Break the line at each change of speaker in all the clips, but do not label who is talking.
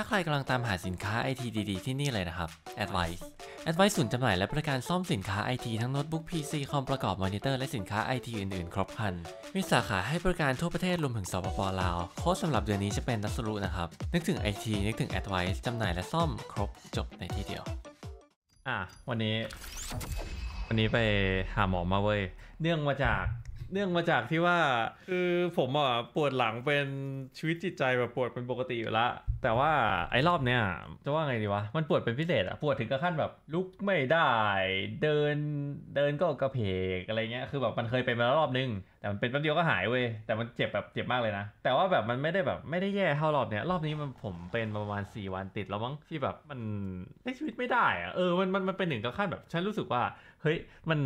ถ้าใครกำลังตามหาสินค้าไอทีดี ๆ ที่นี่เลยนะครับ Advice Advice ศูนย์จำหน่ายและบริการซ่อมสินค้าไอทีทั้งโน้ตบุ๊ก PC คอมประกอบมอนิเตอร์และสินค้าไอทีอื่นๆ ครบครัน มีสาขาให้บริการทั่วประเทศรวมถึงสปปลาวโค้ดสำหรับเดือนนี้จะเป็นนัสรุนะครับ นึกถึงไอทีนึกถึง Advice จำหน่ายและซ่อมครบจบในที่เดียวอ่ะวันนี้ วันนี้ไปหาหมอมาเว้ยเนื่องมาจากเนื่องมาจากที่ว่า คือผมอ่ะปวดหลังเป็นชีวิตจิตใจแบบปวดเป็นปกติอยู่ละแต่ว่าไอ้รอบเนี้ยจะว่าไงดีวะมันปวดเป็นพิเศษอะปวดถึงกับขั้นแบบลุกไม่ได้เดินเดินก็กระเพกอะไรเงี้ยคือแบบมันเคยเป็นมาแล้วรอบนึง แต่มันเป็นแป๊บเดียวก็หายเว้ยแต่มันเจ็บแบบเจ็บมากเลยนะแต่ว่าแบบมันไม่ได้แบบไม่ได้แย่เท่ารอบเนี้ยรอบนี้มันผมเป็นประมาณ 4 วันติดแล้วมั้งที่แบบมันใช้ชีวิตไม่ได้อะเออมันมันมันเป็นหนึ่งกับขั้นแบบฉันรู้สึกว่าเฮ้ยมัน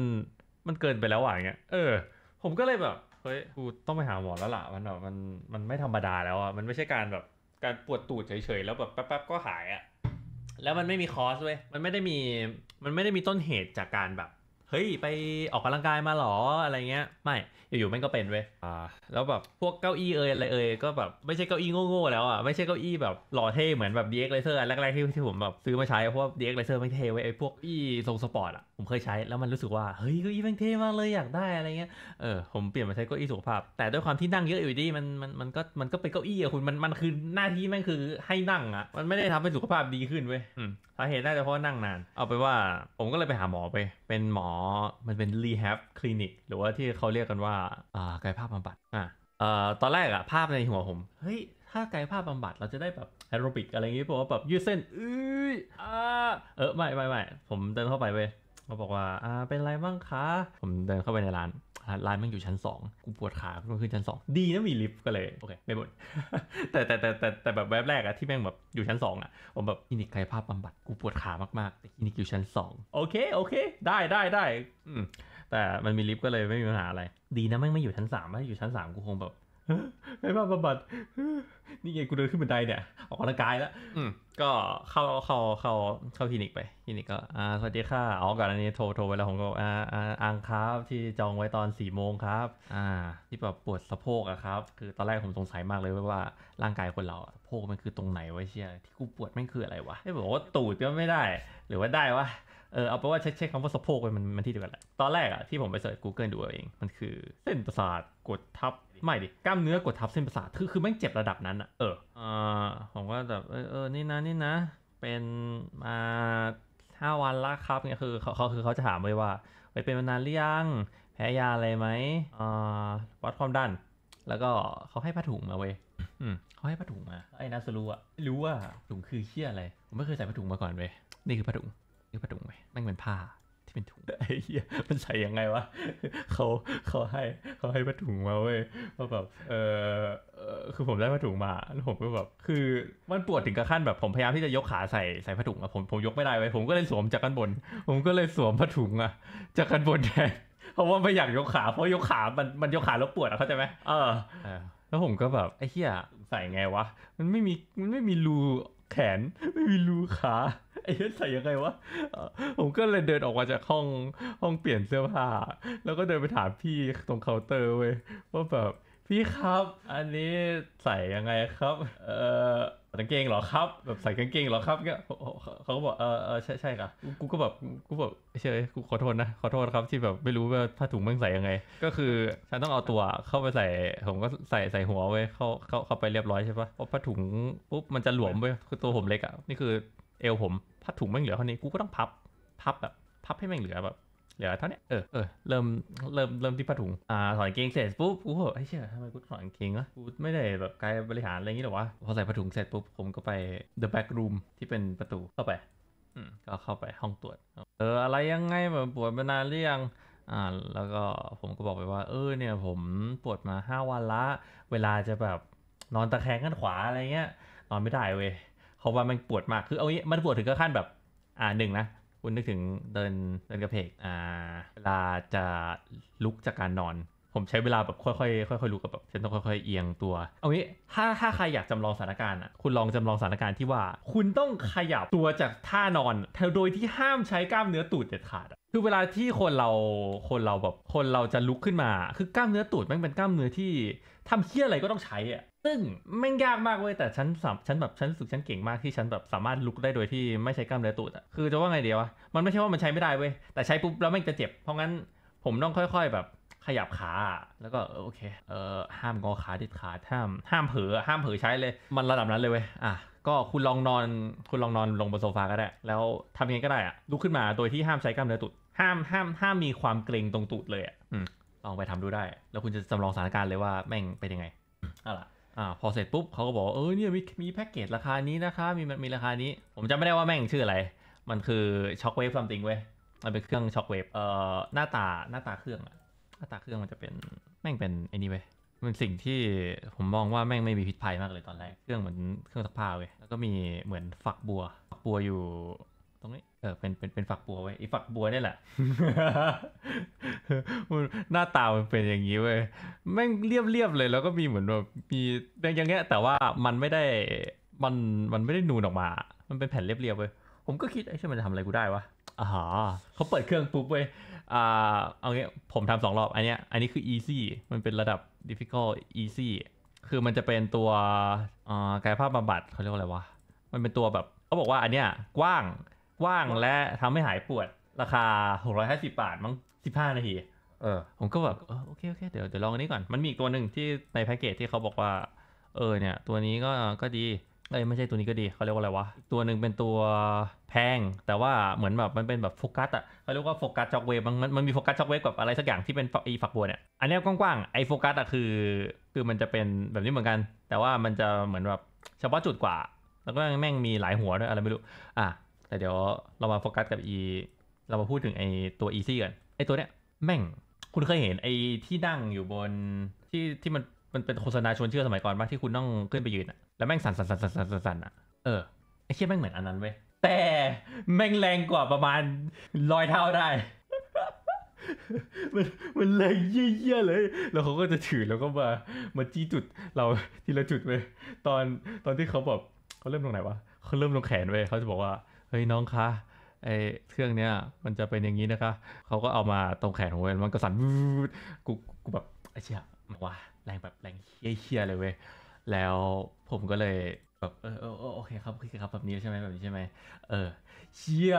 มันเกินไปแล้วอ่ะเงี้ยเออผมก็เลยแบบ เฮ้ยกูต้องไปหาหมอแล้วล่ะ มันแบบ มัน มันไม่ธรรมดาแล้วอ่ะ มันไม่ใช่การแบบ การปวดตูดเฉยๆ แล้วแบบแป๊บๆ ก็หายอ่ะ แล้วมันไม่มีคอสเว้ย มันไม่ได้มี มันไม่ได้มีต้นเหตุจากการแบบ เฮ้ย ไปออกกำลังกายมาหรอ อะไรเงี้ย ไม่ อยู่ๆ มันก็เป็นเว้ย อ่า แล้วแบบพวกเก้าอี้เอ่ยอะไรเอ่ยก็แบบไม่ใช่เก้าอี้โง่ๆ แล้วอ่ะ ไม่ใช่เก้าอี้แบบหล่อเท่เหมือนแบบเด็กเลเซอร์แรกๆที่ที่ผมแบบซื้อมาใช้เพราะว่าเลเซอร์ไม่เท่เว้ยไอ้พวกอี้ทรงสปอร์ตอ่ะผมเคยใช้ แล้วมันรู้สึกว่า เฮ้ยเก้าอี้แม่งเท่มากเลยอยากได้อะไรเงี้ยเออผมเปลี่ยนมาใช้เก้าอี้สุขภาพ แต่ด้วยความที่นั่งเยอะอยู่ดีมันมันมันก็มันก็เป็นเก้าอี้อะคุณมันมันคือหน้าที่แม่งคือให้นั่งอะมันไม่ได้ทำให้สุขภาพดีขึ้นเว้ยสาเหตุน่าจะเพราะนั่งนานเอาไปว่าผมก็เลยไปหาหมอไป เป็นหมอมันเป็นรีแฮบคลินิกหรือว่าที่เขาเรียกกันว่าอ่ากายภาพบำบัดอ่ะเอ่อตอนแรกอะภาพในหัวผมเฮ้ยถ้ากายภาพบำบัดเราจะได้แบบแอโรบิกอะไรอย่างงี้ป่ะว่าแบบยืดเส้นอื้ออ่าเออไม่ไม่ไม่ผมเดินเข้าไปเว้ยเขาบอกว่าอ่าเป็นไรบ้างคะ ผมเดินเข้าไปในร้านร้านมันอยู่ชั้น 2 กูปวดขาก็ขึ้นชั้น 2 ดีนะมีลิฟต์ก็เลยโอเคไม่บ่นแต่แต่แต่แต่แต่แบบแวบแรกอะที่แม่งแบบอยู่ชั้น2อะผมแบบคลินิกกายภาพบำบัดกูปวดขามากๆแต่คลินิกอยู่ชั้น2โอเคโอเคได้ได้ได้แต่มันมีลิฟต์ก็เลยไม่มีปัญหาอะไร ดีนะแม่งไม่อยู่ชั้น3ถ้าอยู่ชั้น3กูคงแบบไอ้บ้าบำบัด นี่ไง กูเดินขึ้นบันไดเนี่ย ออกกำลังกายแล้วอืมก็เข้าเข้าเข้าเข้าคลินิกไปคลินิกก็อ่าสวัสดีค่ะอ๋อก่อนอันนี้โทรโทรไปแล้วผมก็อ่าอ่าอังครับที่จองไว้ตอนสี่โมงครับอ่าที่แบบปวดสะโพกอะครับ คือตอนแรกผมสงสัยมากเลยว่าร่างกายคนเราสะโพกมันคือตรงไหนไว้เชีรยที่กูปวดไม่คืออะไรวะไอ้บอกว่าตูดก็ไม่ได้ หรือว่าได้วะเออเอาไปว่าเช็คคำว่าสะโพกไปมันมันที่เดียวกันแหละตอนแรกอะที่ผมไปเสิร์ชกูเกิลดูเองมันคือ เส้นประสาทกดทับไม่ดิ กล้ามเนื้อกดทับเส้นประสาท คือ คือไม่เจ็บระดับนั้นอะเออเออผมก็แบบ เออเออ นี่นะ นี่นะ เป็นมาห้าวันละครับเนี่ยคือเขาเขาคือเขาจะถามไว้ว่า ไปเป็นมานานหรือยัง แพ้ยาอะไรไหมอ่าวัดความดันแล้วก็เขาให้ผ้าถุงมาเว้ยเขาให้ผ้าถุงมาไอ้นัสรู้อะรู้ว่าถุงคือเชี่ยอะไร ผมไม่เคยใส่ผ้าถุงมาก่อนเว้ย นี่คือผ้าถุง นี่ผ้าถุงเว้ยมันเป็นผ้าที่เป็นถุงไอ้เหี้ยมันใส่ยังไงวะเขาเขาให้เขาให้ผ้าถุงมาเว้ยว่าแบบเออคือผมได้ผ้าถุงมาแล้วผมก็แบบคือมันปวดถึงกับขั้นแบบผมพยายามที่จะยกขาใส่ใส่ผ้าถุงอะผมผมยกไม่ได้เว้ยผมก็เลยสวมจากกันบน ผมก็เลยสวมผ้าถุงอะจากกันบนแทนเพราะว่าไม่อยากยกขา เพราะยกขามันมันยกขาแล้วปวดอะเข้าใจไหมเออ แล้วผมก็แบบไอ้เหี้ยใส่ไงวะมันไม่มีมันไม่มีรูแขนไม่มีรูขาไอ้ใส่ยังไงวะ ผมก็เลยเดินออกมาจากห้องห้องเปลี่ยนเสื้อผ้า แล้วก็เดินไปถามพี่ตรงเคาน์เตอร์เว้ยว่าแบบพี่ครับ อันนี้ใส่ยังไงครับ เอ่อกางเกงเหรอครับ แบบใส่กางเกงเหรอครับเนี่ยเขาก็บอกเออใช่ใช่ค่ะ กูก็แบบ กูแบบเชยกูขอโทษนะ ขอโทษครับที่แบบ ไม่รู้ว่าผ้าถุงมันใส่ยังไง ก็คือ ฉันต้องเอาตัวเข้าไปใส่ ผมก็ใส่ใส่หัวไว้เข้าเข้าเข้าไปเรียบร้อยใช่ปะเพราะผ้าถุงปุ๊บมันจะหลวมไปคือตัวผมเล็กอ่ะนี่คือเอวผมถ้าถุงแม่งเหลือเท่านี้กูก็ต้องพับ พับแบบพับให้แม่งเหลือแบบเหลือเท่านี้เออเออเริ่มเริ่มเริ่มที่ผ้าถุง อ่าถอดเกงเสร็จปุ๊บกูเฮ้ไอ้เชื่อทำไมกูถอดเกงวะ กูไม่ได้แบบกายบริหารอะไรอย่างงี้หรอวะพอใส่ผ้าถุงเสร็จปุ๊บผมก็ไป the back room ที่เป็นประตูเข้าไป อืมก็เข้าไปห้องตรวจ เอออะไรยังไงแบบปวดมานานหรือยังอ่า แล้วก็ผมก็บอกไปว่าเออเนี่ยผมปวดมา 5 วันละ เวลาจะแบบนอนตะแคงข้างขวาอะไรเงี้ยนอนไม่ได้เว้ยเพราะว่ามันปวดมาก คือเอางี้ มันปวดถึงขั้นแบบ อ่าหนึ่งนะ คุณนึกถึงเดิน เดินกระเพก อ่า เวลาจะลุกจากการนอน ผมใช้เวลาแบบค่อยๆ ค่อยๆลุกับแบบฉันต้องค่อย ๆ เอียงตัว เอางี้ ถ้า ถ้าใครอยากจำลองสถานการณ์อ่ะ คุณลองจำลองสถานการณ์ที่ว่า คุณต้องขยับตัวจากท่านอนแโดยที่ห้ามใช้กล้ามเนื้อตูดเด็ดขาดคือเวลาที่คนเรา คนเราแบบ คนเราจะลุกขึ้นมา คือกล้ามเนื้อตูดมันเป็นกล้ามเนื้อที่ทาเคี้ยอะไรก็ต้องใช้อ่ะซึ่งไม่ยากมากเว้ยแต่ฉันสับฉันแบบฉันรู้สึกฉันเก่งมากที่ฉันแบบสามารถลุกได้โดยที่ไม่ใช้กล้ามเนื้อตูดอ่ะคือจะว่าไงเดียวะมันไม่ใช่ว่ามันใช้ไม่ได้เว้ยแต่ใช้ปุ๊บแล้วมันจะเจ็บเพราะงั้นผมต้องค่อย ๆ แบบขยับขา แล้วก็โอเคเออห้ามงอขาด็ดขาห้าม ห้ามเผลอห้ามเผลอใช้เลย มันระดับนั้นเลยเว้ยอ่ะก็คุณลองนอนคุณลองนอนลงบนโซฟาก็ได้ แล้วทำยังไงก็ได้อะลุกขึ้นมาโดยที่ห้ามใช้กล้ามเนื้อตูดห้ามห้ามห้ามมีความเกรงตรงตูดเลยอ่ะลองไปทำดูได้ แล้วคุณจะจำลองสถานการณ์เลยว่าแม่งเป็นยังไงอ่ะอ่าพอเสร็จปุ๊บเขาก็บอกเออเนี่ยมีมีแพ็กเกจราคานี้นะคะมีมีราคานี้ผมจำไม่ได้ว่าแม่งชื่ออะไรมันคือช็อคเวฟซัมติงเว้ยมันเป็นเครื่องช็อคเวฟเอ่อหน้าตาหน้าตาเครื่องอะหน้าตาเครื่องมันจะเป็นแม่งเป็นไอ้นี่เว้ยมันสิ่งที่ผมมองว่าแม่งไม่มีพิษภัยมากเลยตอนแรกเครื่องเหมือนเครื่องสักผ้าเว้ยแล้วก็มีเหมือนฝักบัวฝักบัวอยู่ตรงนี้เออเป็นเป็นเป็นฝักบัวไว้ไอีฝักบัวนี่แหละ หน้าตามันเป็นอย่างนี้เว้ยแม่งเรียบเรียบเลยแล้วก็มีเหมือนแบบมีอย่างเงี้ย แต่ว่ามันไม่ได้มันมันไม่ได้นูนออกมา มันเป็นแผ่นเรียบเรียบเว้ยผมก็คิดไอ้ช่มันจะทำอะไรกูได้วะ อ๋อเขาเปิดเครื่องปุ๊บเว้ยอ่าเอางี้ผมทำสองรอบอันเนี้ย อันนี้คือ easy มันเป็นระดับ difficult easy คือมันจะเป็นตัวอ่ากายภาพบำบัดเขาเรียกว่าอะไรวะ มันเป็นตัวแบบเขาบอกว่าอันเนี้ยกว้างว่างและทำให้หายปวดราคา 650 บาท มั้ง 15 นาที เออ ผมก็แบบโอเคโอเค เดี๋ยวเดี๋ยวลองอันนี้ก่อน มันมีอีกตัวหนึ่งที่ในแพ็กเกจที่เขาบอกว่าเออเนี่ยตัวนี้ก็ก็ดี เอ้ยไม่ใช่ตัวนี้ก็ดีเขาเรียกว่าอะไรวะตัวหนึ่งเป็นตัวแพง แต่ว่าเหมือนแบบมันเป็นแบบโฟกัสอ่ะเขาเรียกว่าโฟกัสช็อกเวฟมันมันมีโฟกัสช็อกเวฟกับอะไรสักอย่างที่เป็นอีฝักบัวเนี่ยอันนี้กว้างๆ ไอโฟกัสอ่ะคือ คือมันจะเป็นแบบนี้เหมือนกัน แต่ว่ามันจะเหมือนแบบเฉพาะจุดกว่า แล้วก็แม่งมีหลายหัวด้วยอะไรไม่รู้อ่ะแต่เดี๋ยวเรามาโฟกัสกับอีเรามาพูดถึงไอตัวอีซี่ก่อนไอตัวเนี้ย แม่ง คุณเคยเห็นไอที่นั่งอยู่บนที่ที่มันมันเป็นโฆษณาชวนเชื่อสมัยก่อนมาที่คุณต้องขึ้นไปยืนอะแล้วแม่งสั่นสั่นสั่นสั่นสั่นสั่นอะเออไอเชี่ยแม่งเหมือนอันนั้นเว้ยแต่แม่งแรงกว่าประมาณร้อยเท่าได้ มันมันแรงเยี่ยเลย แล้วเขาก็จะถือแล้วก็มา มาจี้จุดเราทีละจุดเว้ยตอนตอนที่เขาแบบเขาเริ่มตรงไหนวะเขาเริ่มตรงแขนเว้ยเขาจะบอกว่าเฮ้ยน้องคะไอ้เครื่องเนี้ยมันจะเป็นอย่างนี้นะคะเขาก็เอามาตรงแขนของเว้ยมันก็สั่นกู กูแบบไอ้เชี่ยมาว่าแรงแบบแรงเฮี้ยๆเลยเว้ยแล้วผมก็เลยแบบ เออโอเคครับคือครับ แบบนี้ใช่ไหมแบบนี้ใช่ไหมเออเชี่ย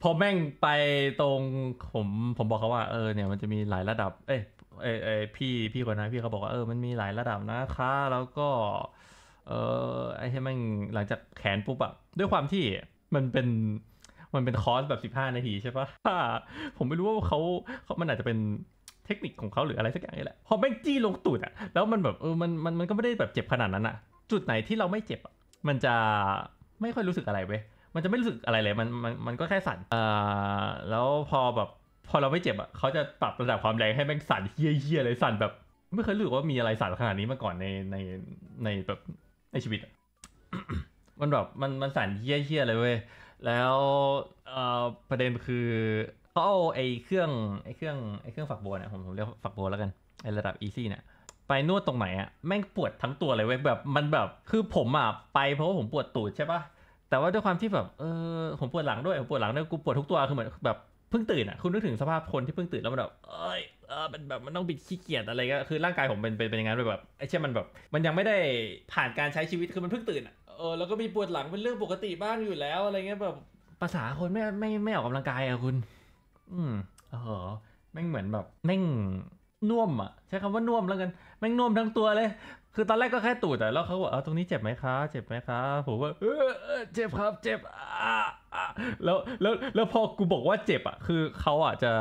พอแม่งไปตรงผม ผมบอกเขาว่า เออ เนี่ยมันจะมีหลายระดับ เอ้ยเอ้ยเอ้ยพี่ พี่คนนั้น พี่เขาบอกว่า เออ มันมีหลายระดับนะคะ แล้วก็ เออไอ้ที่แม่งหลังจากแขนปุ๊บอะด้วยความที่มันเป็นมันเป็นคอร์สแบบ15นาทีใช่ปะถ้าผมไม่รู้ว่าเขาเขามันอาจจะเป็นเทคนิคของเขาหรืออะไรสักอย่างนี่แหละพอแม่งจี้ลงตูดอะแล้วมันแบบเออมันมัน มันก็ไม่ได้แบบเจ็บขนาดนั้นอะจุดไหนที่เราไม่เจ็บอะมันจะไม่ค่อยรู้สึกอะไรเว้ยมันจะไม่รู้สึกอะไรเลยมันมันมันก็แค่สั่นอ่าแล้วพอแบบพอเราไม่เจ็บอะเขาจะปรับระดับความแรงให้แม่งสั่นเฮี้ยๆเลยสั่นแบบไม่เคยรู้ว่ามีอะไรสั่นขนาดนี้มาก่อนในในในแบบในชีวิตมันแบบมันมันสั่นเฮี้ยเียเลยเว้ย แล้ว เอ่อ ประเด็นคือเขาเอาไอ้เครื่องไอ้เครื่องไอ้เครื่องฝักบัวเนี่ย ผมผมเรียกฝักบัวแล้วกันไอ้ระดับอีซี่เนี่ย ไปนวดตรงไหนอะแม่งปวดทั้งตัวเลยเว้ยแบบมันแบบ คือผมอะไปเพราะว่าผมปวดตูดใช่ปะแต่ว่าด้วยความที่แบบ เออ ผมปวดหลังด้วย ผมปวดหลังด้วยกูปวดทุกตัวคือเหมือนแบบเพิ่งตื่นอะคุณนึกถึงสภาพคนที่เพิ่งตื่นแล้วมันแบบ เอ้ย เออมันแบบมันต้องบิดขี้เกียจอะไรก็คือร่างกายผมเป็นเป็นเป็นอย่างนั้นแบบไอ้เช่นมันแบบมันยังไม่ได้ผ่านการใช้ชีวิตคือมันเพิ่งตื่นอะเออแล้วก็มีปวดหลังเป็นเรื่องปกติบ้างอยู่แล้วอะไรเงี้ยแบบภาษาคนไม่ไม่ไม่ออกกำลังกายอะคุณ อืมเออแม่งเหมือนแบบแม่งน่วมอะใช้คำว่าน่วมแล้วกัน แม่งน่วมทั้งตัวเลย คือตอนแรกก็แค่ตูดแต่แล้วเขาบอกเออตรงนี้เจ็บไหมคะเจ็บไหมคะผมว่าเออเจ็บครับเจ็บอ่าแล้วแล้วแล้วพอกูบอกว่าเจ็บอะคือเขาอะจะ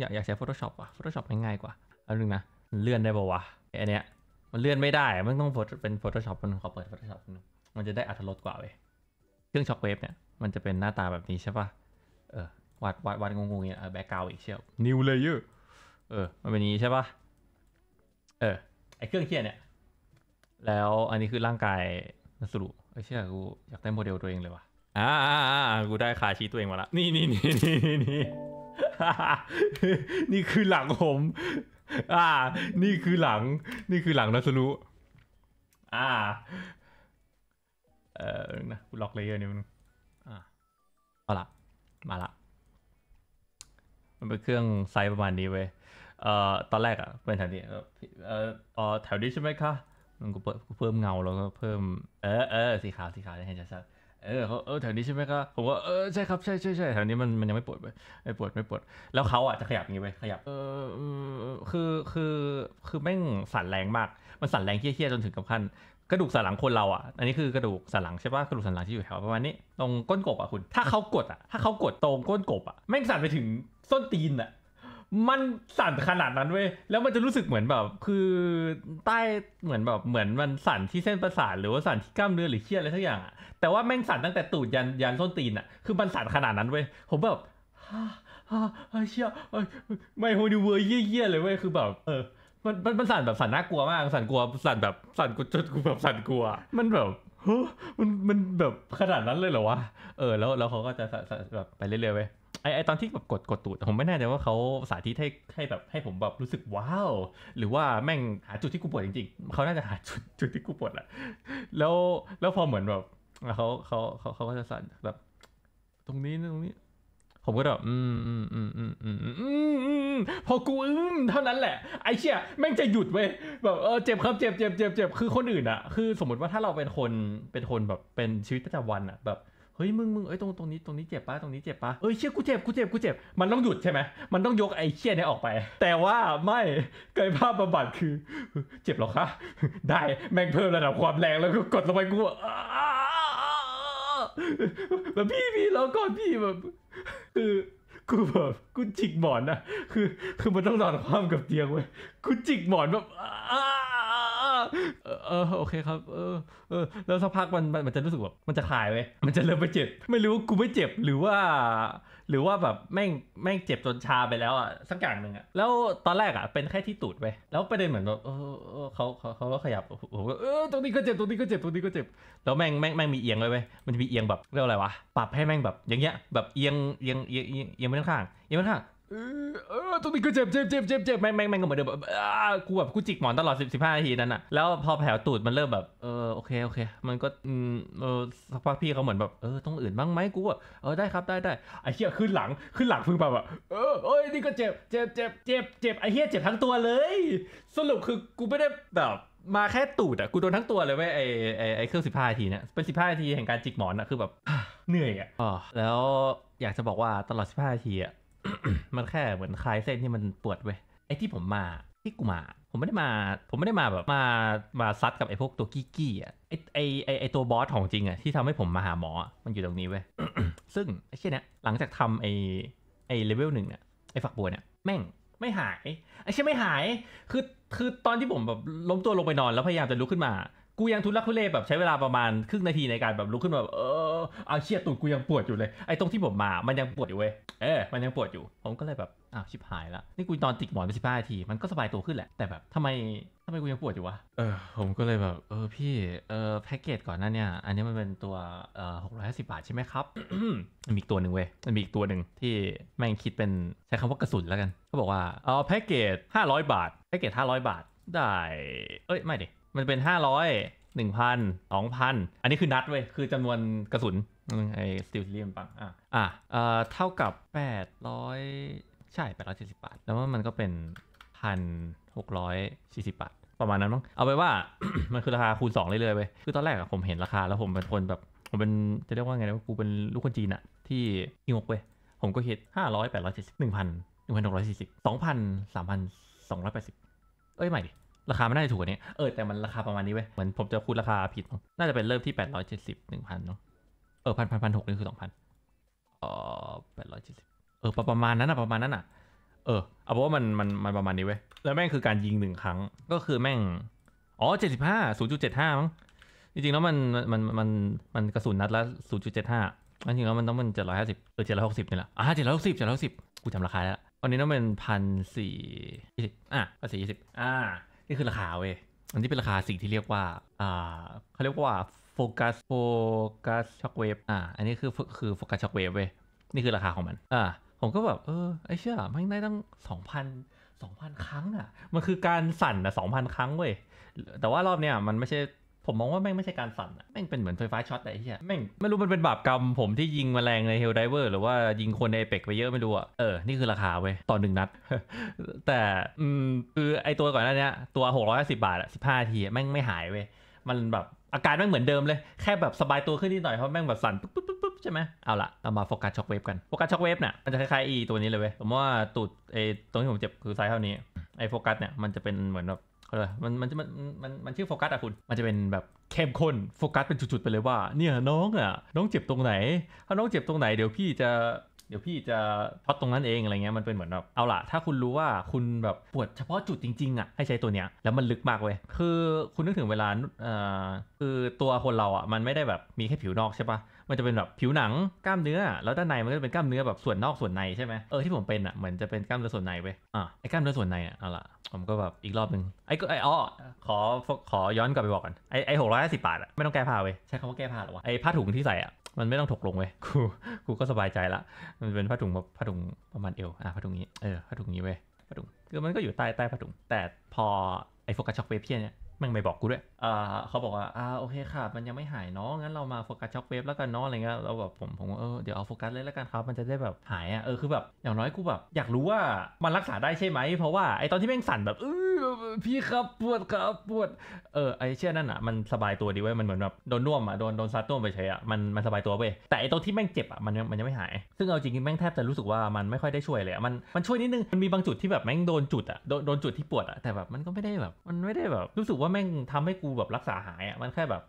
อยากอยากใช้ Photoshop อะ Photoshop ง่ายกว่าอันนึงนะเลื่อนได้ป่าวะอันเนี้ยมันเลื่อนไม่ได้มันต้องเป็น Photoshop มันขอเปิด Photoshop นึงมันจะได้อัตลดกว่าเว้ย เครื่องช็อคเวฟเนี่ย มันจะเป็นหน้าตาแบบนี้ใช่ปะ่ะ เออ วาดวาดวาดงงงงเนี่ยแบ็กกราวอีกเชียวนิวเลเยอร์ เออ มันเป็นนี้ใช่ปะ่ะ เออ ไอเครื่องเขียนเนี่ย แล้วอันนี้คือร่างกายนัสรุเออเชี่ย กูอยากได้โมเดลตัวเองเลยว่ะอ่าอ่าอ่ากูได้ขาชี้ตัวเองมาละ นี่นี่นี่นี่นี่นี่คือหลังผม อ่า นี่คือหลัง นี่คือหลังนัสรุอ่าเออนึงนะกูล็อกเลเยอร์น่้ันึงอ่ะเอาละมาละ มันเป็นเครื่องไซส์ประมาณนี้เว้ย เอ่อ ตอนแรกอ่ะเป็นแถวนี้ เออเออแถวนี้ใช่ไหมคะมันกูเพิ่มเงาแล้วก็เพิ่ม เออเออสีขาว สีขาวได้เห็นชัดเออเขาเออแถวนี้ใช่ไหมครับผมว่า เออ ใช่ครับ ใช่ใช่ใช่แถวนี้มันมันยังไม่ปวดไม่ปวดไม่ปวดแล้วเขาอ่ะจะขยับอย่างงี้ไปขยับ เออคือ คือ คือแม่งสั่นแรงมาก มันสั่นแรงเฮี้ยๆจนถึงกับขั้นกระดูกสันหลังคนเราอ่ะ อันนี้คือกระดูกสันหลังใช่ปะกระดูกสันหลังที่อยู่แถวประมาณนี้ ตรงก้นกบอ่ะคุณ ถ้าเขากดอ่ะถ้าเขากดตรงก้นกบอ่ะแม่งสั่นไปถึงส้นตีนอ่ะมันสั่นขนาดนั้นเว้ยแล้วมันจะรู้สึกเหมือนแบบ คือใต้เหมือนแบบเหมือนมันสั่นที่เส้นประสาทหรือว่าสั่นที่กล้ามเนื้อหรือเครียดอะไรสักอย่างอ่ะแต่ว่าแม่งสั่นตั้งแต่ตูดยันยันส้นตีนอ่ะคือ มันสั่นขนาดนั้นเว้ยผมแบบฮ่าฮ่าเชี่ยไม่โฮนิเวอร์เยี่ยเลยเว้ยคือแบบเออมันมันมันสั่นแบบสั่นน่ากลัวมาก สั่นกลัวสั่นแบบสั่นกูจนกูแบบสั่นกลัว มันแบบมันมันแบบขนาดนั้นเลยเหรอวะเออ แล้วแล้วเขาก็จะสั่นแบบไปเรื่อยๆไปไอไอตอนที่แบบกดกดตูดผมไม่แน่ใจว่าเขาสาธิตให้ให้แบบให้ผมแบบรู้สึกว้าวหรือว่าแม่งหาจุดที่กูปวดจริง ๆเขาน่าจะหาจุดจุดที่กูปวดแหละแล้วแล้วพอเหมือนแบบเขาเขาเขาเขาก็จะสั่นแบบ ตรงนี้ตรงนี้ผมก็แบบอืมอืมอืมอืมอืมอืมพอกูอืมเท่านั้นแหละไอ้เชี่ยแม่งจะหยุดเว้ย แบบ เออเจ็บครับเจ็บ เจ็บเจ็บเจ็บคือคนอื่นอะคือสมมติว่าถ้าเราเป็นคน เป็นคนแบบ เป็นชีวิตประจำวันอะแบบ เฮ้ยมึงมึงเอ้ยตรงตรงนี้ตรงนี้เจ็บปะตรงนี้เจ็บปะเอ้ยเชี่ยกูเจ็บกูเจ็บกูเจ็บ มันต้องหยุดใช่ไหม มันต้องยกไอ้เชี่ยนี่ออกไป แต่ว่าไม่กายภาพบำบัดคือ เจ็บหรอคะได้ แม่งเพิ่มระดับความแรงแล้วก็กดลงไปกูแบบพี่พี่แล้วก่อนพี่แบบคือกูแบบกูจิกหมอนนะคือคือมันต้องนอนความกับเตียงเว้ย กูจิกหมอนแบบเออโอเคครับ เออเออแล้วสักพักมันมันจะรู้สึกแบบมันจะคลายเว้ย มันจะเริ่มไปเจ็บ ไม่รู้กูไม่เจ็บหรือว่าหรือว่าแบบแม่งแม่งเจ็บจนชาไปแล้วอ่ะสักอย่างหนึ่งอ่ะแล้วตอนแรกอ่ะเป็นแค่ที่ตูดไปแล้วประเด็นเหมือนแบบเขาเขาเขาก็ขยับโอ้โหเออตรงนี้ก็เจ็บตรงนี้ก็เจ็บตรงนี้ก็เจ็บแล้วแม่งแม่งแม่งมีเอียงเลยเว้มันจะมีเอียงแบบเรียกอะไรวะ ปรับให้แม่งแบบอย่างเงี้ยแบบเอียงเอียงเอียงเอียงไปข้างเอียงไปข้างเออตรงนี้กูเจ็บเจ็บเจ็บเจ็บเจ็บแม่งแม่งแม่งก็เหมือนเดิมแบบอ่ากูแบบกูจิกหมอนตลอดสิบสิบห้านาทีนั้นอ่ะแล้วพอแผลตูดมันเริ่มแบบเออโอเคโอเค มันก็อืมเออสักพักพี่เขาเหมือนแบบเออต้องอื่นบ้างไหมกูอ่ะเออได้ครับได้ได้ไอ้เหี้ยขึ้นหลังขึ้นหลังพึ่งแบบอ่ะเออเอ้ยนี่ก็เจ็บเจ็บเจ็บเจ็บเจ็บไอ้เหี้ยเจ็บทั้งตัวเลยสรุปคือกูไม่ได้แบบมาแค่ตูดอ่ะกูโดนทั้งตัวเลยเว้ยไอไอไอเครื่องสิบห้านาทีเนี่ยเป็นสิบห้านาทีแห่งการจิกหมอนอ่ะคือแบบเหนื่อยอ่ะแล้วอยากจะบอกว่าตลอดสินาทีอะมันแค่เหมือนคลายเส้นที่มันปวดเว้ยไอ้ที่ผมมาที่กูมา ผมไม่ได้มา ผมไม่ได้มาแบบมามาซัดกับไอ้พวกตัวกี้กี้อ่ะไอ้ไอ้ไอ้ไอตัวบอสของจริงอ่ะที่ทำให้ผมมาหาหมอมันอยู่ตรงนี้เว้ย ซึ่งไอ้เช่นนี้หลังจากทำไอ้ไอ้เลเวลหนึ่งเนี่ยไอ้ฝักบัวเนี่ยแม่งไม่หายไอ้เช่นไม่หายคือคือตอนที่ผมแบบล้มตัวลงไปนอนแล้วพยายามจะลุกขึ้นมากูยังทุลักทุเลแบบใช้เวลาประมาณครึ่งนาทีในการแบบลุกขึ้นแบบเออเอาเชียตูดกูยังปวดอยู่เลยไอ้ตรงที่ผมมามันยังปวดอยู่เว้ยเออมันยังปวดอยู่ ผมก็เลยแบบอ้าวชิบหายละนี่กูนอนติดหมอนไปสิบห้านาทีมันก็สบายตัวขึ้นแหละแต่แบบทำไมทำไมกูยังปวดอยู่วะเออผมก็เลยแบบเออพี่เออแพ็กเกจก่อนหน้าเนี่ยอันนี้มันเป็นตัวเออหกร้อยห้าสิบาทใช่ไหมครับมันมีอีกตัวหนึ่งเว้ยมันมีอีกตัวหนึ่งที่แม่งคิดเป็นใช้คำว่ากระสุนแล้วกันเขาบอกว่าเออแพ็กเกจห้าร้อยบาทแพ็กเกจห้าร้อยบาทได้เอ้ยไม่ดิมันเป็นห้าร้อยหนึ่งพันสองพันอันนี้คือนัดเว้ย คือจำนวนกระสุน ไอ้สติลเลียมปังอ่ะอ่ะเอ่อเท่ากับแปดร้อยใช่แปดร้อยเจ็ดสิบบาท แล้วว่ามันก็เป็นพันหกร้อยสี่สิบบาท ประมาณนั้นมั้งเอาไปว่ามันคือราคาคูณสองเรื่อยๆ้ย คือตอนแรกอะผมเห็นราคาแล้วผมเป็นคนแบบ ผมเป็นจะเรียกว่าไงนะกูเป็นลูกคนจีนอะที่อิงกเว้ย ผมก็คิดห้าร้อยแปดร้อยเจ็ดสิบหนึ่งพันหนึ่งพันหกร้อยสี่สิบสองพันสามพันสองร้อยแปดสิบเอ้ยใหม่ดิราคาไม่น่าจะถูกกว่านี้ เออแต่มันราคาประมาณนี้เว้ย เหมือนผมจะพูดราคาผิดน่าจะเป็นเริ่มที่แปดร้อยเจ็ดสิบหนึ่งพันเนาะ เออพันพันพันหกนี่คือสองพันเออแปดร้อยเจ็ดสิบเออ ประมาณนั้นอะประมาณนั้นอะเออเอาเป็นว่ามันมันมันประมาณนี้เว้ย แล้วแม่งคือการยิงหนึ่งครั้งก็คือแม่ง อ๋อเจ็ดสิบห้าศูนย์จุดเจ็ดห้ามั้ง จริงๆแล้วมันมันมันมันกระสุนนัดละศูนย์จุดเจ็ดห้าจริงๆแล้วมันต้องเป็นเจ็ดร้อยห้าสิบเออเจ็ดร้อยหกสิบนี่แหละ อ่ะเจ็ดร้อยหกสิบเจ็ดร้อยสิบกูจำราคาแล้วตันนี้ต้องเป็นพันสี่ยี่สิบอ่ะพันสี่ยี่สิบอ่านี่คือราคาเว้ย อันนี้เป็นราคาสิ่งที่เรียกว่าอ่าเขาเรียกว่าโฟกัสโฟกัสช็อคเวฟ อ่า อันนี้คือคือโฟกัสช็อคเวฟเว้ย นี่คือราคาของมันอ่าผมก็แบบ เออ ไอเชื่อมันได้ตั้งสองพันสองพันครั้งอ่ะ มันคือการสั่นอ่ะสองพันครั้งเว้ย แต่ว่ารอบเนี้ยมันไม่ใช่ผมมองว่าแม่งไม่ใช่การสั่นอะแม่งเป็นเหมือนไฟฟ้าช็อตไรที่ี้ยแม่งไม่รู้มันเป็นบาปกรรมผมที่ยิงมแมลงในเฮลไดเวอร์หรือว่ายิงคนในเอเปกไปเยอะไม่รู้อะเออ นี่คือราคาเว้ยต่อหนึ่งนัด แต่ อืม คือ ไอตัวก่อนหน้านี้ตัวหกร้อยสิบาทอะสิบห้าที แม่งไม่หายเว้ย มันแบบอาการแม่งเหมือนเดิมเลย แค่แบบสบายตัวขึ้นนิดหน่อยเพราะแม่งแบบสั่นปุ๊บปุ๊บปุ๊บปุ๊บใช่ไหมเอาละเรามาโฟกัสช็อคเวฟกันโฟกัสช็อคเวฟเนี่ยมันจะคล้ายๆอีตัวนี้เลยเว้ยผมว่าตูดไอตรงที่ผมเจ็บคือไซส์เท่านี้ไอโฟกัสเนี่ยมันจะเป็นเหมือนแบบมันมันมันมันมันชื่อโฟกัสอะคุณ มันจะเป็นแบบเข้มข้นโฟกัสเป็นจุดๆ ไปเลยว่าเนี่ย น้องอะน้องเจ็บตรงไหนถ้าน้องเจ็บตรงไหนเดี๋ยวพี่จะเดี๋ยวพี่จะช็อตตรงนั้นเองอะไรเงี้ยมันเป็นเหมือนแบบเอาล่ะ ถ้าคุณรู้ว่าคุณแบบปวดเฉพาะจุดจริงๆอ่ะให้ใช้ตัวเนี้ย แล้วมันลึกมากเว้ยคือคุณนึกถึงเวลาเอ่อคือตัวคนเราอ่ะมันไม่ได้แบบมีแค่ผิวนอกใช่ปะมันจะเป็นแบบผิวหนังกล้ามเนื้อ แล้วด้านในมันก็จะเป็นกล้ามเนื้อแบบส่วนนอกส่วนในใช่ไหมเออที่ผมเป็นอ่ะเหมือนจะเป็นกล้ามเนื้อส่วนในเว้ยอ่ะไอ้กล้ามเนื้อส่วนในอ่ะเอาล่ะผมก็แบบอีกรอบหนึ่งไอ้ก็ไอ้อ้อขอขอย้อนกลับไปบอกก่อนไอ้ไอ้หกร้อยห้าสิบบาทอะไม่ต้องแก้ผ้าเว้ยใช้คำว่าแก้ผ้าหรอวะไอ้ผ้าถุงที่ใส่อะมันไม่ต้องถกลงเว้ยกูกูก็สบายใจละมันเป็นผ้าถุงแบบผ้าถุงประมาณเอวอ่ะผ้าถุงนี้เออผ้าถุงนี้เว้ยผ้าถุงคือมันก็อยู่ใต้ใต้ผ้าถุง แต่พอไอ้โฟกัสช็อกเวฟเพี้ยเนี่ยมันไม่บอกกูด้วยเขาบอกว่าอ่าโอเคค่ะมันยังไม่หายเนาะงั้นเรามาโฟกัสช็อคเวฟแล้วกันเนาะอะไรเงี้ยเราแบบผมผมเออเดี๋ยวเอาโฟกัสเลยแล้วกันครับ มันจะได้แบบหายอ่ะเออคือแบบอย่างน้อยกูแบบ อยากรู้ว่ามันรักษาได้ใช่ไหมเพราะว่าไอตอนที่แม่งสั่นแบบเออพี่ครับปวดครับปวดเออไอเชื่อนั่นอ่ะ มันสบายตัวดีเว้ยมันเหมือนแบบโดนน่วมอ่ะโดนโดนซัดน่วมไปใช้อ่ะมันมันสบายตัวเว้ยแต่ไอตอนที่แม่งเจ็บอ่ะมันมันยังไม่หาย ซึ่งเอาจริงแม่งแทบจะรู้สึกว่ามันไม่ค่อยได้ช่วยเลย มันมันช่วยนิดนึงมันมีบางจุดที่แบบแม่งโดนจุดอ่ะโดนจุดที่ปวดอ่ะแต่แบบมันก็ไม่ได้แบบ มันไม่ได้แบบ รู้สึกว่าแม่งทำให้กูกูแบบรักษาหายอ่ะมันแค่แบบ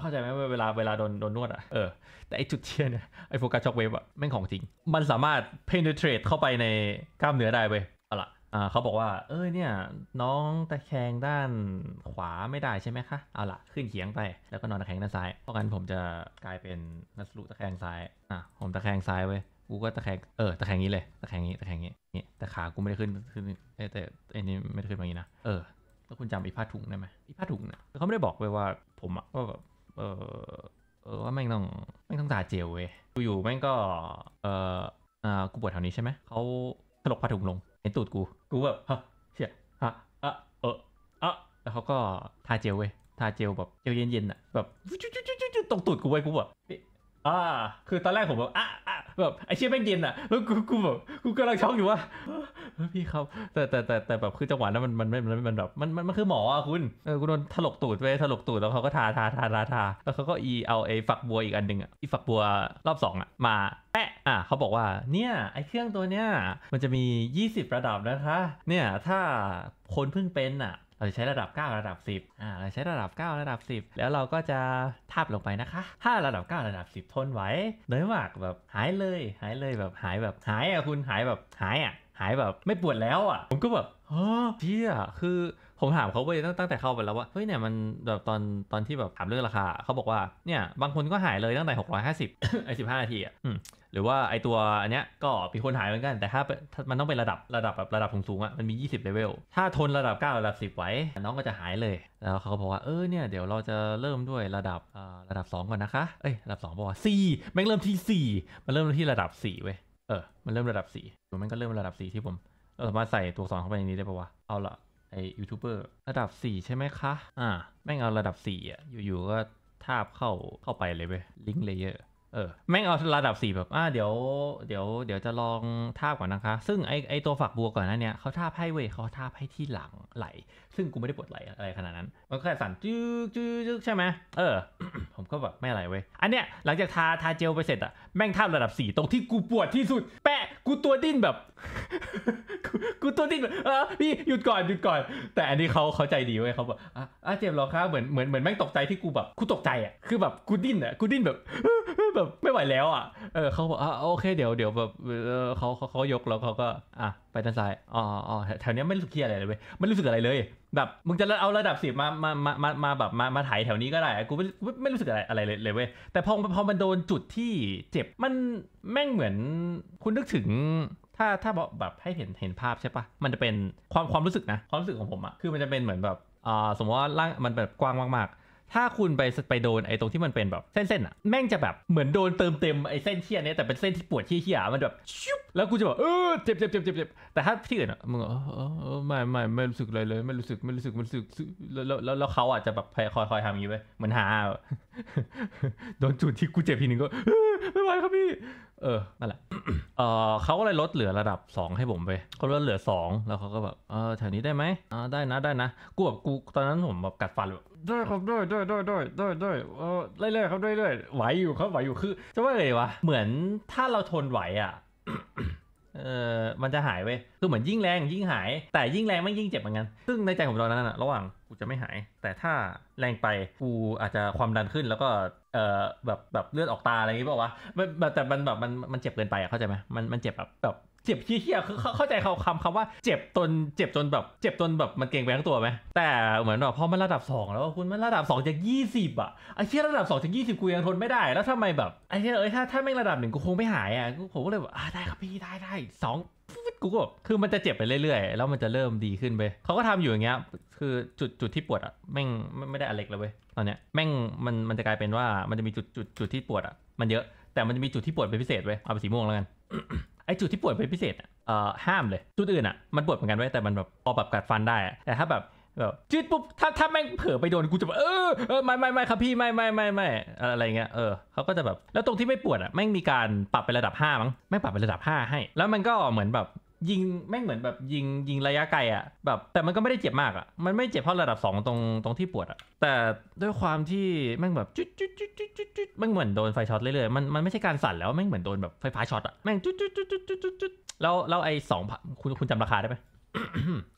เข้าใจไหมเวลาเวลาโดนโดนนวดอ่ะเออ แต่ไอจุดเทียนเนี่ยไอโฟกัสช็อกเวฟอ่ะแม่งของจริง มันสามารถ penetrate เข้าไปในกล้ามเนื้อได้เว้ยเอาละอ่าเขาบอกว่า เอ้ยเนี่ยน้องตะแคงด้านขวาไม่ได้ใช่ไหมคะ เอาละขึ้นเขียงไปแล้วก็นอนตะแคงด้านซ้าย เพราะงั้นผมจะกลายเป็นนัสรุตะแคงซ้ายอ่ะผมตะแคงซ้ายเว้ยกูก็ตะแคงเออ ตะแคงนี้เลยตะแคงนี้ตะแคงนี้นี่แต่ขากูไม่ได้ขึ้นขึ้นแต่ไอ้นี่ไม่ได้ขึ้นแบบนี้นะเออแล้วคุณจำอีผ้าถุงได้ไหมอีผ้าถุงเนี่ยเขาไม่ได้บอกไปว่าผมอะว่าแบบเออเออว่าแม่งต้องแม่งต้องทาเจลเว้ยอยู่ๆแม่งก็ เอออ่า กูปวดแถวนี้ใช่ไหม เขาถลกผ้าถุงลง เห็นตูดกู กูแบบฮะเชี่ยฮะอ่ะเอออ่ะ แล้วเขาก็ทาเจลเว้ย ทาเจลแบบ เจลเย็นๆอ่ะ แบบตรงตูดกูไว้กูแบบอ่า คือตอนแรกผมแบบ อ่ะอ่แบบไอ้เชี่ยแม่งเย็นอ่ะ แล้วกู กูแบบกูกำลังช็อกอยู่ว่าพี่เขา แต่แต่แต่แต่แบบคือจังหวะนั้นมันมันไมันมันแบบมันมัน มันคือหมออ่ะคุณ เออกูโดนถลกตูดไปถลกตูดแล้วเขาก็ทาทาทาทาทา แล้วเขาก็อีเอาไอ้ฝักบัวอีกอันหนึ่งอ่ะอีฝักบัวรอบสองอ่ะมา แปะอ่ะเขาบอกว่า เนี่ย ไอ้เครื่องตัวเนี้ยมันจะมี 20ระดับนะคะ เนี่ย ถ้าคนเพิ่งเป็นอ่ะเราจะใช้ระดับ 9 ระดับ 10อ่า เราใช้ระดับ 9 ระดับ 10 แล้วเราก็จะทาบลงไปนะคะ ถ้าระดับ 9 ระดับ 10 ทนไหวน้อยมากแบบหายเลย หายเลยแบบหายแบบหายอ่ะคุณหายแบบหายอ่ะหายแบบไม่ปวดแล้วอ่ะ ผมก็แบบเฮ้อเชี่ยคือผมถามเขาไปตั้งแต่เข้าไปแล้วว่า เฮ้ยเนี่ย มันแบบตอนตอนที่แบบถามเรื่องราคาเขาบอกว่า เนี่ยบางคนก็หายเลยตั้งแต่650ไอ้สิบห้านาทีอ่ะหรือว่าไอตัวอันเนี้ยก็มีคนหายเหมือนกัน แต่ถ้ามันต้องเป็นระดับระดับแบบระดับสูงๆอ่ะมันมี20เลเวล ถ้าทนระดับ 9 ระดับ10ไว้น้องก็จะหายเลย แล้วเขาบอกว่า เออเนี่ยเดี๋ยวเราจะเริ่มด้วยระดับระดับ 2ก่อนนะคะ เอ้ยระดับ2บอกว่า4แม่งเริ่มที่ 4มันเริ่มที่ระดับ4เว้ย เออมันเริ่มระดับ4มันก็เริ่มระดับ 4 ที่ผมเราสามารถใส่ตัวสอนเข้าไปในนี้ได้ปะวะเอาละไอยูทูบเบอร์ระดับ 4 ใช่ไหมคะ อ่า แม่งเอาระดับ 4 อ่ะ อยู่ ๆ ก็ ทาบเข้าเข้าไปเลยเว้ยลิงก์เลเยอร์เออแม่งเอาระดับสี่แบบอ่าเดี๋ยว เดี๋ยวเดี๋ยวจะลองท่าก่อนนะคะ ซึ่งไอไอตัวฝักบัวก่อนนั้นเนี่ยเขาท่าให้เว้ยเขาท่าให้ที่หลังไหล ซึ่งกูไม่ได้ปวดไหลอะไรขนาดนั้น มันแค่สั่นจื๊อจื๊กใช่ไหมเออ ผมก็แบบไม่อะไรเว้ยอันเนี้ย หลังจากทาทาเจลไปเสร็จอะแม่งท่าระดับสี่ตรงที่กูปวดที่สุด แปะ กูตัวดิ้นแบบ กูตัวดิ้นแบบเออพี่หยุดก่อนหยุดก่อน แต่อันนี้เขาเขาใจดีเว้ยเขาบอกอ่ะเจ็บหรอคะเหมือนเหมือนเหมือนแม่งตกใจที่กูแบบกูตกใจอะคือแบบกูดิ้นอะกูดิ้นแบบแบบไม่ไหวแล้วอ่ะ เออเขาบอกอ่ะโอเคเดี๋ยวเดี๋ยวแบบเออเขาเขาเขายกแล้วเขาก็ อ่ะไปด้านซ้ายอ๋ออ๋อแถวเนี้ยไม่รู้สึกเครียดอะไรเลยเว้ยไม่รู้สึกอะไรเลย แบบมึงจะเอาระดับสิบมามามามามาแบบมามาถ่ายแถวนี้ก็ได้กูไม่ไม่รู้สึกอะไรอะไรเลยเลยเว้ยแต่พอพอมันโดนจุดที่เจ็บมันแม่งเหมือนคุณนึกถึง ถ้าถ้าแบบให้เห็นเห็นภาพใช่ปะมันจะเป็นความความรู้สึกนะ ความรู้สึกของผมอะคือมันจะเป็นเหมือนแบบอ่าสมมติว่าร่างมันแบบกว้างมากถ้าคุณไปไปโดนไอ้ตรงที่มันเป็นแบบเส้นๆอ่ะแม่งจะแบบเหมือนโดนเติมเต็มไอ้เส้นเชี่ยเนี้ยแต่เป็นเส้นที่ปวดเชี่ยมันแบบชุบแล้วกูจะแบบเออเจ็บเจ็บเจ็บเจ็บแต่ถ้าที่อื่นอะมึงเอไม่ไม่ไม่รู้สึกเลยเลยไม่รู้สึกไม่รู้สึกไม่รู้สึกแล้วแล้วแล้วเขาอ่ะจะแบบคอยคอยทำอย่างนี้ไปเหมือนหาโดนจุดที่กูเจ็บทีนึงก็ไม่ไหวครับพี่ เออนั่นแหละเออเขาก็เลยลดเหลือระดับ2 ให้ผมไปเขาลดเหลือ2แล้วเขาก็แบบเออแถวนี้ได้ไหมอ่าได้นะได้นะกูแบบกูตอนนั้นผมแบบกัดฟันแบบด้วยครับด้วยด้วยด้วยด้วยด้วยด้วยเออเรื่อยๆครับเรื่อยๆไหวอยู่ครับไหวอยู่คือจะว่าไงวะเหมือนถ้าเราทนไหวอ่ะ เออมันจะหายเว้ยคือเหมือนยิ่งแรง ยิ่งหายแต่ยิ่งแรงไม่ยิ่งเจ็บเหมือนกันซึ่งในใจผมตอนนั้นอะระหว่างกูจะไม่หาย แต่ถ้าแรงไปกูอาจจะความดันขึ้น แล้วก็เออแบบแบบเลือดออกตาอะไรอย่างงี้ป่าววะแต่มันแบบมันมันเจ็บเกินไปอะเข้าใจไหมมันมันเจ็บแบบแบบจ็บเฮี้ยๆคือเข้าใจเขาคำคำว่าเจ็บจนเจ็บจนแบบ เจ็บจนแบบมันเก่งไปทั้งตัวไหมแต่เหมือนแบบพอมันระดับ 2 แล้วคุณมันระดับ2จาก20อ่ะไอ้เฮี้ยระดับ2จาก20 กูยังทนไม่ได้แล้วทำไมแบบไอ้เฮี้ยเอ้ยถ้าถ้าไม่ระดับหนึ่งกูคงไม่หายอ่ะผมก็เลยแบบอได้ครับพี่ได้ได้สองกูก็แบบคือมันจะเจ็บไปเรื่อยๆแล้วมันจะเริ่มดีขึ้นไปเขาก็ทำอยู่อย่างเงี้ย คือจุดจุดที่ปวดอ่ะแม่งไม่ได้อเล็กเลยเว้ยตอนเนี้ยแม่งมันมันจะกลายเป็นว่ามันจะมีจุดจุดจุดที่ปวดอ่ะมันเยอะแต่มันจะมีจุดที่ปวดเป็นพิเศษเว้ยเอาไปสีม่วงแล้วกันไอ้จุดที่ปวดเป็นพิเศษอ่ะห้ามเลย จุดอื่นอ่ะ มันปวดเหมือนกันไว้ แต่มันแบบ พอแบบกัดฟันได้ แต่ถ้าแบบแบบจืดปุ๊บถ้าถ้าแม่งเผลอไปโดนกูจะแบบเออเออไม่ไม่ไม่ครับพี่ไม่ไม่ไม่ไม่อะไรเงี้ย เออเขาก็จะแบบ แล้วตรงที่ไม่ปวดอ่ะแม่งมีการปรับไประดับ5มั้งแม่งปรับไประดับ 5 ให้ แล้วมันก็เหมือนแบบยิงแม่งเหมือนแบบยิงยิงระยะไกลอะแบบ แต่มันก็ไม่ได้เจ็บมากอะมันไม่เจ็บเท่าระดับ2ตรงตรงที่ปวดอะแต่ด้วยความที่แม่งแบบจุดจุดจุดจุดจุดจุดแม่งเหมือนโดนไฟช็อตเรื่อยๆมันมันไม่ใช่การสั่นแล้วแม่งเหมือนโดนแบบไฟฟ้าช็อตอะแม่งจุดจุดจุดจุดจุดจุดแล้วแล้วไอ้สองคุณคุณจำราคาได้ไหม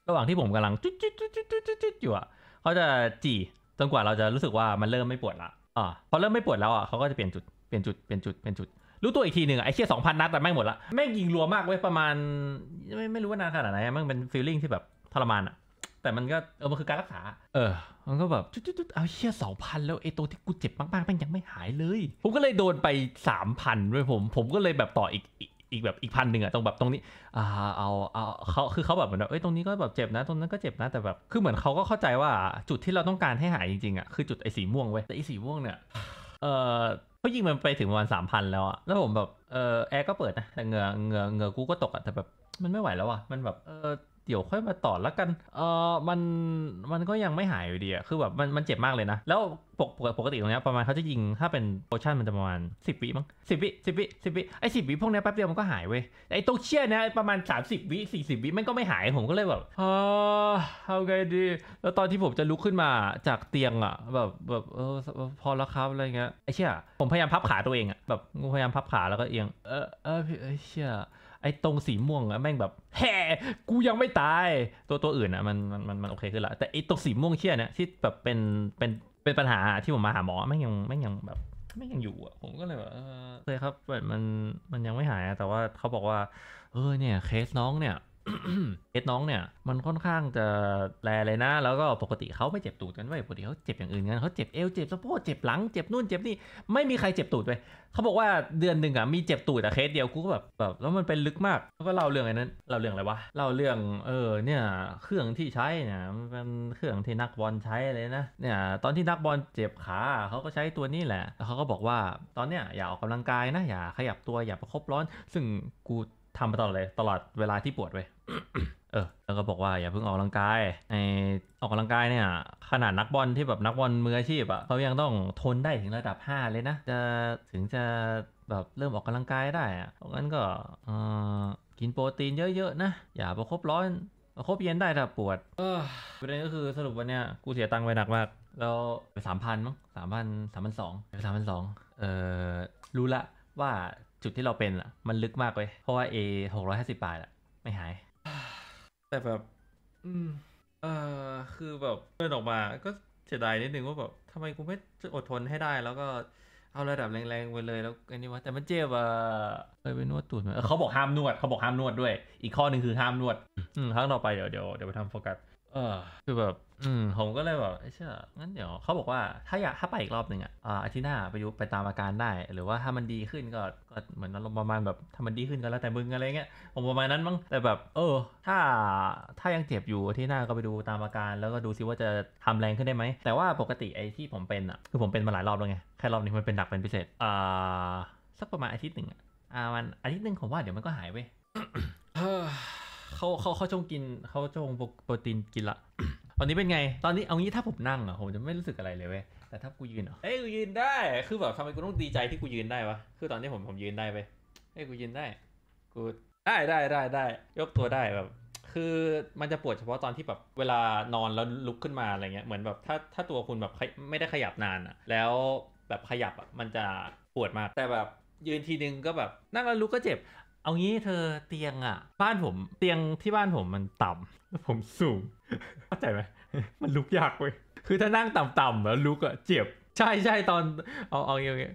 ระหว่างที่ผมกำลังจุดจุดจุดจุดจุดจุดอยู่อะเขาจะจี่จนกว่าเราจะรู้สึกว่ามันเริ่มไม่ปวดละอ่าพอเริ่มไม่ปวดแล้วอ่ะเขาก็จะเปลี่ยนจุดเปลี่ยนจุดเปลี่ยนจุดเปลี่ยนจุดรู้ตัวอีกทีหนึ่งไอ้เชี่ยสองพันนัดแต่แม่งหมดละแม่งยิงรัวมากเว้ยประมาณไม่ไม่รู้ว่านานขนาดไหนมันเป็นฟีลลิ่งที่แบบทรมานอะแต่มันก็เออมันคือการรักษาเออมันก็แบบจุดๆเอาเชี่ยสองพันแล้วไอ้ตัวที่กูเจ็บมากๆแม่งยังไม่หายเลย ผมก็เลยโดนไปสามพันด้วยผมผมก็เลยแบบต่ออีกอีกแบบอีกพันหนึ่งอะตรงแบบตรงนี้อ่าเอาเอาเขาคือเขาแบบเหมือนเอ้ยตรงนี้ก็แบบเจ็บนะตรงนั้นก็เจ็บนะแต่แบบคือเหมือนเขาก็เข้าใจว่าจุดที่เราต้องการให้หายจริงๆอะคือจุดไอ้สีม่วงเว้ยแต่ไอ้สีม่วงเนี่ยเอ่อเขายิงมันไปถึงประมาณสามพันแล้วอะแล้วผมแบบเออแอร์ก็เปิดนะ แต่เงือเงือเงือกูก็ตกอะแต่แบบมันไม่ไหวแล้วอะมันแบบเออเดี๋ยวค่อยมาต่อแล้วกัน เออมัน มันก็ยังไม่หายอยู่ดีอะคือแบบมันมันเจ็บมากเลยนะ แล้วปกปกติตรงนี้ประมาณเขาจะยิงถ้าเป็นโพชั่นมันจะประมาณ 10 วิมั้งสิบวิสิบวิสิบวิไอ้สิบวิพวกนี้แป๊บเดียวมันก็หายเว้ย ไอ้ตัวเชี่ยนียประมาณ 30 วิ40วิ มันก็ไม่หายผมก็เลยแบบเออเอาไงดี แล้วตอนที่ผมจะลุกขึ้นมาจากเตียงอะแบบแบบเออพอแล้วครับ อะไรเงี้ย ไอ้เชี่ยผมพยายามพับขาตัวเองอะแบบพยายามพับขาแล้วก็เอียง เออเออไอ้เชี่ยไอ้ตรงสีม่วงอะแม่งแบบแห่กูยังไม่ตาย ตัวตัวอื่นอะมันมันมันมันโอเคขึ้นละแต่ไอ้ตรงสีม่วงเชี่ยเนี่ยที่แบบเป็นเป็นเป็นปัญหาที่ผมมาหาหมอ แม่งยังแม่งยังแบบไม่ยังอยู่อะผมก็เลยแบบเลยครับมันมันยังไม่หาย แต่ว่าเขาบอกว่าเออเนี่ยเคสน้องเนี่ยเคสน้องเนี่ยมันค่อนข้างจะแรเลยนะ แล้วก็ปกติเขาไม่เจ็บตูดกันไว้ปกติเขาเจ็บอย่างอื่นกันเขาเจ็บเอวเจ็บสะโพกเจ็บหลังเจ็บนู่นเจ็บนี่ไม่มีใครเจ็บตูดเลยเขาบอกว่าเดือนหนึ่งอ่ะมีเจ็บตูดแต่เคสเดียวกูก็แบบแบบแล้วมันเป็นลึกมากแล้วก็เล่าเรื่องอะไรนั้นเล่าเรื่องอะไรวะเล่าเรื่องเออเนี่ยเครื่องที่ใช้เนี่ยมันเป็นเครื่องที่นักบอลใช้เลยนะ เนี่ย ตอนที่นักบอลเจ็บขาเขาก็ใช้ตัวนี้แหละแล้วเขาก็บอกว่าตอนเนี้ยอย่าออกกำลังกายนะ อย่าขยับตัวอย่าประคบร้อน ซึ่งกูทำมาตลอดเลยตลอดเวลาที่ปวดเว้ยเออ แล้วก็บอกว่าอย่าเพิ่งออกกำลังกายไอออกกำลังกายเนี่ยขนาดนักบอลที่แบบนักบอลมืออาชีพอะ่ะเขายังต้องทนได้ถึงระดับ 5 เลยนะจะถึงจะแบบเริ่มออกกำลังกายได้อะ่ะงั้นก็กินโปรตีนเยอะๆนะ อย่าประคบร้อนประคบเย็นได้ถ้าปวดประเด็นก็คือสรุปวันเนี้ยกูเสียตังค์ไปหนักมากแล้วไปสามพันมั้งสามพันสามพันสองไปสามพันสองเออรู้ละว่าจุดที่เราเป็นอะมันลึกมากเลยเพราะว่า A หกร้อยห้าสิบบาทอะไม่หาย แต่แบบ อืม เออคือแบบเดินออกมาก็เสียดายนิดนึงว่าแบบทำไมกูไม่อดทนให้ได้แล้วก็เอาระดับแรงๆไปเลยแล้วอันนี้วะ แต่มันเจ็บอะเคยไปนวดตูดไหมเขาบอกห้ามนวด เขาบอกห้ามนวดด้วย อีกข้อหนึ่งคือห้ามนวดอืมครั้งต่อไปเดี๋ยวเดี๋ยวเดี๋ยวไปทำโฟกัสเออคือแบบอืมผมก็เลยแบบเชื่องั้นเดี๋ยวเขาบอกว่า ถ้าอยาก ถ้าไปอีกรอบหนึ่งอ่ะอาทิตย์หน้าไปยุไปตามอาการได้ หรือว่าถ้ามันดีขึ้นก็ ก็เหมือนัรนประมาณแบบถ้ามันดีขึ้นก็แล้วแต่มึงอะไรเงี้ย ผมประมาณนั้นมั้ง แต่แบบ เออ ถ้า ถ้ายังเจ็บอยู่ อาทิตย์หน้าก็ไปดูตามอาการ แล้วก็ดูซิว่าจะทำแรงขึ้นได้ไหม แต่ว่าปกติไอ้ที่ผมเป็นอ่ะ คือผมเป็นมาหลายรอบแล้วไง แค่รอบนี้มันเป็นหนักเป็นพิเศษ อ่า สักประมาณอาทิตย์หนึ่งอ่ะอ่ามันอาทิตย์หนึ่งผมว่าเดี๋ยวมันก็หายไปเขาเขาเขาชงกินเขาชงโปรตีนกินละตอนนี้เป็นไง ตอนนี้เอางี้ถ้าผมนั่งอ่ะผมจะไม่รู้สึกอะไรเลยเว้ยแต่ถ้ากูยืนอ่ะเอ้ยกูยืนได้ คือแบบทำไมกูต้องดีใจที่กูยืนได้วะคือตอนนี้ผมผมยืนได้ไปเอ้ยกูยืนได้กูได้ได้ได้ได้ยกตัวได้แบบ คือมันจะปวดเฉพาะตอนที่แบบเวลานอนแล้วลุกขึ้นมาอะไรเงี้ยเหมือนแบบถ้าถ้าตัวคุณแบบไม่ได้ขยับนานอ่ะแล้วแบบขยับอ่ะมันจะปวดมาก แต่แบบยืนทีนึงก็แบบนั่งแล้วลุกก็เจ็บเอางี้เธอเตียงอ่ะ บ้านผมเตียงที่บ้านผมมันต่ำแล้วผมสูงเข้าใจไหมมันลุกยากเว้ยคือถ้านั่งต่ำๆแล้วลุกอ่ะเจ็บใช่ใช่ตอน เอาเอาอย่างเงี้ย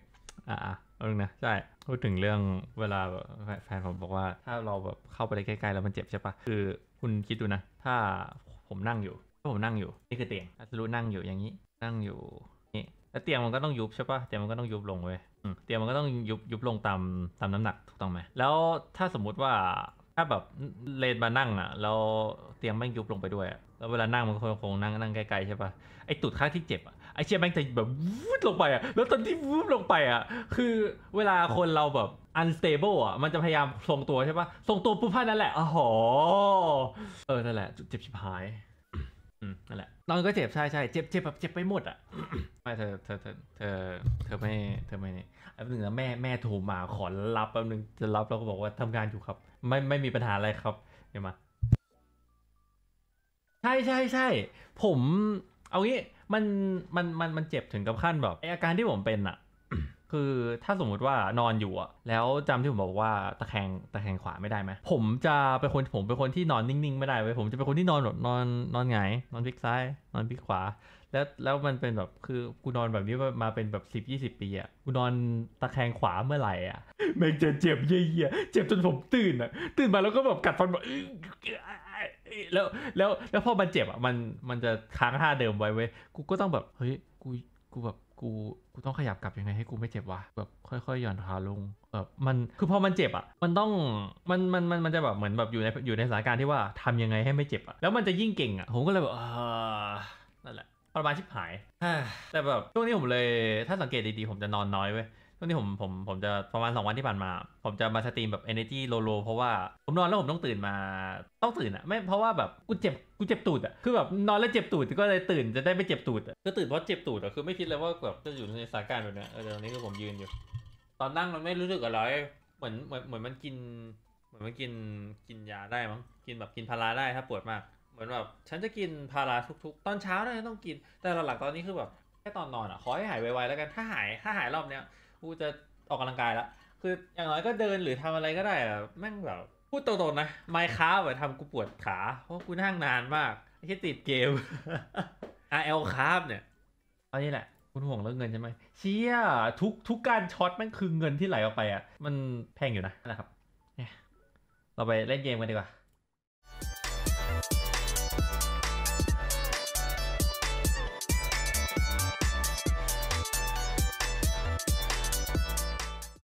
อ่ะเอานงนะใช่พูดถึงเรื่องเวลาแฟนผมบอกว่าถ้าเราแบบเข้าไปใกล้ ๆ แล้วมันเจ็บใช่ปะคือคุณคิดดูนะถ้าผมนั่งอยู่ถ้าผมนั่งอยู่นี่คือเตียงอัสรุนั่งอยู่อย่างนี้นั่งอยู่นี่แล้วเตียงมันก็ต้องยุบใช่ปะเตียงมันก็ต้องยุบลงเว้ยเตียงมันก็ต้องยุบยุบลงตามตามน้ำหนักถูกต้องไหม แล้วถ้าสมมุติว่าถ้าแบบเลนมานั่งอ่ะแล้วเตียงแม่งยุบลงไปด้วยแล้วเวลานั่งมันก็คงนั่งนั่งไกลๆใช่ปะไอตุดข้างที่เจ็บ อ่ะไอเชี่ยแม่งจะแบบวูดลงไปอ่ะ แล้วตอนที่วูดลงไปอ่ะคือเวลาคนเราแบบอันสเตเบิลอ่ะมันจะพยายามทรงตัวใช่ปะทรงตัวปุ๊บพันนั่นแหละอ๋อเออนั่นแหละเจ็บชิบหายนั่นแหละตอนก็เจ็บใช่ใช่เจ็บเจ็บแบบเจ็บไปหมดอ่ะไม่เธอเธอเธอเธอเธอไม่เธอไม่เนี่ยแป๊บนึงนะแม่แม่โทรมาขอรับแป๊บนึงจะรับแล้วก็บอกว่าทำงานอยู่ครับ ไม่ไม่มีปัญหาอะไรครับ เดี๋ยวมาใช่ใช่ใช่ผม เอางี้มันมันมันมันเจ็บถึงกับขั้นแบบไออาการที่ผมเป็นอ่ะคือถ้าสมมุติว่านอนอยู่อะแล้วจำที่ผมบอกว่าตะแคงตะแคงขวาไม่ได้ไหมผมจะเป็นคนผมเป็นคนที่นอนนิ่งๆไม่ได้เว้ยผมจะเป็นคนที่นอนนอนนอนไง นอนพลิกซ้าย นอนพลิกขวา แล้วแล้วมันเป็นแบบคือกูนอนแบบนี้มาเป็นแบบสิบยี่สิบปีอะกูนอนตะแคงขวาเมื่อไหร่อะแม่งจะเจ็บเยี่ยเจ็บจนผมตื่นอะตื่นมาแล้วก็แบบกัดฟันแบบแล้วแล้วแล้วพอมันเจ็บอะมันมันจะค้างท่าเดิมไว้เว้ยกูก็ต้องแบบเฮ้ยกูกูแบบกู กูต้องขยับกลับยังไงให้กูไม่เจ็บวะแบบค่อยๆหย่อนขาลงแบบมัน คือพอมันเจ็บอ่ะ มันต้องมันมัน มัน มันจะแบบเหมือนแบบอยู่ในอยู่ในสถานการณ์ที่ว่าทำยังไงให้ไม่เจ็บอ่ะ แล้วมันจะยิ่งเก่งอ่ะผมก็เลยแบบเออนั่นแหละ ประมาณชิบหาย แต่แบบ ช่วงนี้ผมเลยถ้าสังเกตดีๆ ผมจะนอนน้อยเว้ยช่วงที่ผม ผม ผมจะประมาณสองวันที่ผ่านมา ผมจะมาสตรีมแบบ energy low low เพราะว่าผมนอนแล้วผมต้องตื่นมาต้องตื่นอะไม่เพราะว่าแบบกูเจ็บกูเจ็บตูดอะคือแบบนอนแล้วเจ็บตูดก็เลยตื่นจะได้ไม่เจ็บตูดอะก็ตื่นเพราะเจ็บตูดอะคือไม่คิดเลยว่าแบบจะอยู่ในสถานการณ์แบบนี้เออตอนนี้ก็ผมยืนอยู่ ตอนนั่งมันไม่รู้สึกอะไรเหมือนเหมือนเหมือนมันกิน เหมือนมันกินกินยาได้มั้งกินแบบกินพาราได้ถ้าปวดมาก เหมือนแบบฉันจะกินพาราทุกๆ ตอนเช้าเนี่ยต้องกิน แต่หลักๆตอนนี้คือแบบแค่ตอนนอนอ่ะขอให้หายไวๆแล้วกันถ้าหายถ้าหายรอบเนี้ยกูจะออกกำลังกายละ คืออย่างน้อยก็เดินหรือทำอะไรก็ได้อะแม่งแบบ พูดตรงๆนะไมคค้าแบบทำกูปวดขา เพราะกูนั่งนานมากไอ้ที่ติดเกม RL ครับเนี่ย เอานี่แหละ คุณห่วงเรื่องเงินใช่ไหม เชี่ย ทุกทุกการช็อตมันคือเงินที่ไหลออกไปอ่ะมันแพงอยู่นะนะครับเราไปเล่นเกมกันดีกว่า